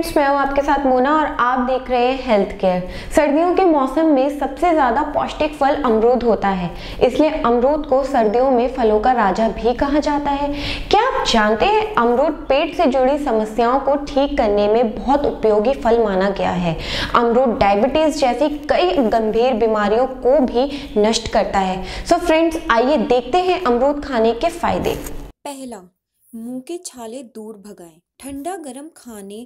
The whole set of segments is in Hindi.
फ्रेंड्स मैं हूँ आपके साथ मोना और आप देख रहे हैं हेल्थ केयर सर्दियों के मौसम में सबसे ज़्यादा पौष्टिक फल अमरूद होता है इसलिए अमरूद को सर्दियों में फलों का राजा भी कहा जाता है क्या आप जानते हैं अमरूद पेट से जुड़ी समस्याओं को ठीक करने में बहुत उपयोगी फल माना गया है अमरूद डायबिटीज जैसी कई गंभीर बीमारियों को भी नष्ट करता है सो फ्रेंड्स आइए देखते हैं अमरूद खाने के फायदे पहला मुंह के छाले दूर भगाएं ठंडा गर्म खाने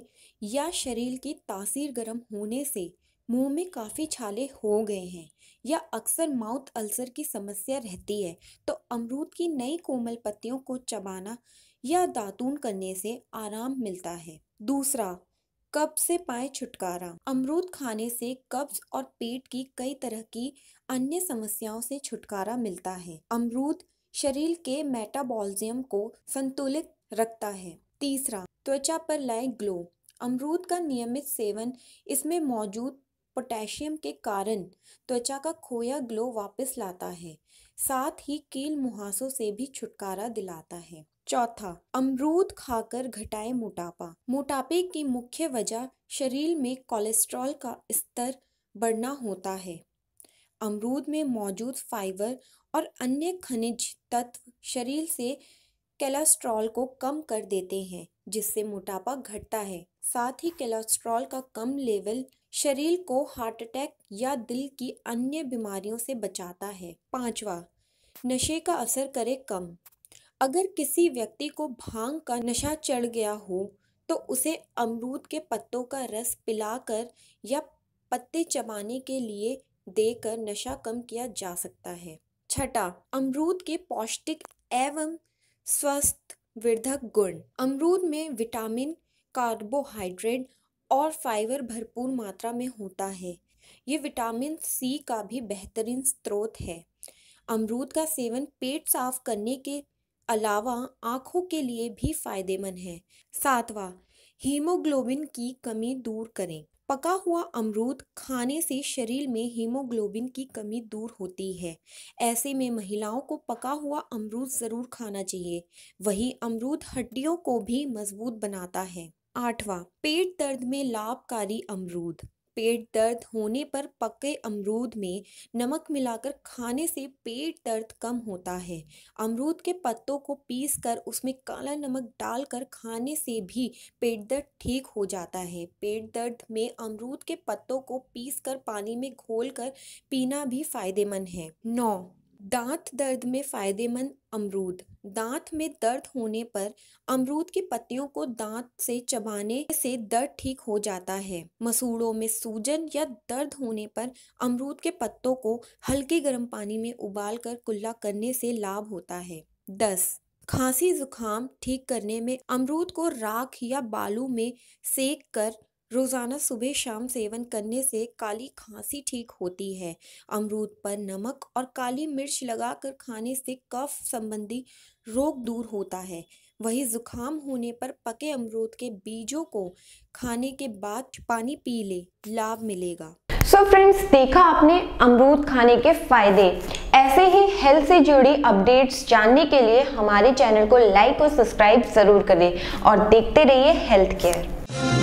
या शरीर की तासीर गर्म होने से मुंह में काफ़ी छाले हो गए हैं या अक्सर माउथ अल्सर की समस्या रहती है तो अमरूद की नई कोमल पत्तियों को चबाना या दातून करने से आराम मिलता है दूसरा कब्ज से पाए छुटकारा अमरूद खाने से कब्ज और पेट की कई तरह की अन्य समस्याओं से छुटकारा मिलता है अमरूद शरीर के मेटाबॉलिज्म को संतुलित रखता है तीसरा त्वचा पर लाए ग्लो अमरूद का नियमित सेवन इसमें मौजूद पोटेशियम के कारण त्वचा का खोया ग्लो वापस लाता है साथ ही कील मुहासों से भी छुटकारा दिलाता है चौथा अमरूद खाकर घटाए मोटापा मोटापे की मुख्य वजह शरीर में कोलेस्ट्रॉल का स्तर बढ़ना होता है अमरूद में मौजूद फाइबर और अन्य खनिज तत्व शरीर से कोलेस्ट्रॉल को कम कर देते हैं जिससे मोटापा घटता है साथ ही कोलेस्ट्रॉल का कम लेवल शरीर को हार्ट अटैक या दिल की अन्य बीमारियों से बचाता है पांचवा नशे का असर करे कम अगर किसी व्यक्ति को भांग का नशा चढ़ गया हो तो उसे अमरूद के पत्तों का रस पिलाकर या पत्ते चबाने के लिए देकर नशा कम किया जा सकता है छठा अमरूद के पौष्टिक एवं स्वस्थ वर्धक गुण अमरूद में विटामिन कार्बोहाइड्रेट और फाइबर भरपूर मात्रा में होता है ये विटामिन सी का भी बेहतरीन स्रोत है अमरूद का सेवन पेट साफ करने के अलावा आँखों के लिए भी फायदेमंद है सातवां हीमोग्लोबिन की कमी दूर करें पका हुआ अमरूद खाने से शरीर में हीमोग्लोबिन की कमी दूर होती है ऐसे में महिलाओं को पका हुआ अमरूद ज़रूर खाना चाहिए वही अमरूद हड्डियों को भी मजबूत बनाता है आठवां पेट दर्द में लाभकारी अमरूद पेट दर्द होने पर पके अमरूद में नमक मिलाकर खाने से पेट दर्द कम होता है अमरूद के पत्तों को पीस कर उसमें काला नमक डालकर खाने से भी पेट दर्द ठीक हो जाता है पेट दर्द में अमरूद के पत्तों को पीस कर पानी में घोल कर पीना भी फायदेमंद है नौ दांत दर्द में फ़ायदेमंद अमरूद दांत में दर्द होने पर अमरूद की पत्तियों को दांत से चबाने से दर्द ठीक हो जाता है मसूड़ों में सूजन या दर्द होने पर अमरूद के पत्तों को हल्के गर्म पानी में उबाल कर कुल्ला करने से लाभ होता है दस खांसी जुखाम ठीक करने में अमरूद को राख या बालू में सेक कर रोज़ाना सुबह शाम सेवन करने से काली खांसी ठीक होती है अमरूद पर नमक और काली मिर्च लगाकर खाने से कफ संबंधी रोग दूर होता है वही जुखाम होने पर पके अमरूद के बीजों को खाने के बाद पानी पी ले लाभ मिलेगा सो so फ्रेंड्स देखा आपने अमरूद खाने के फायदे ऐसे ही हेल्थ से जुड़ी अपडेट्स जानने के लिए हमारे चैनल को लाइक और सब्सक्राइब जरूर करें और देखते रहिए हेल्थ केयर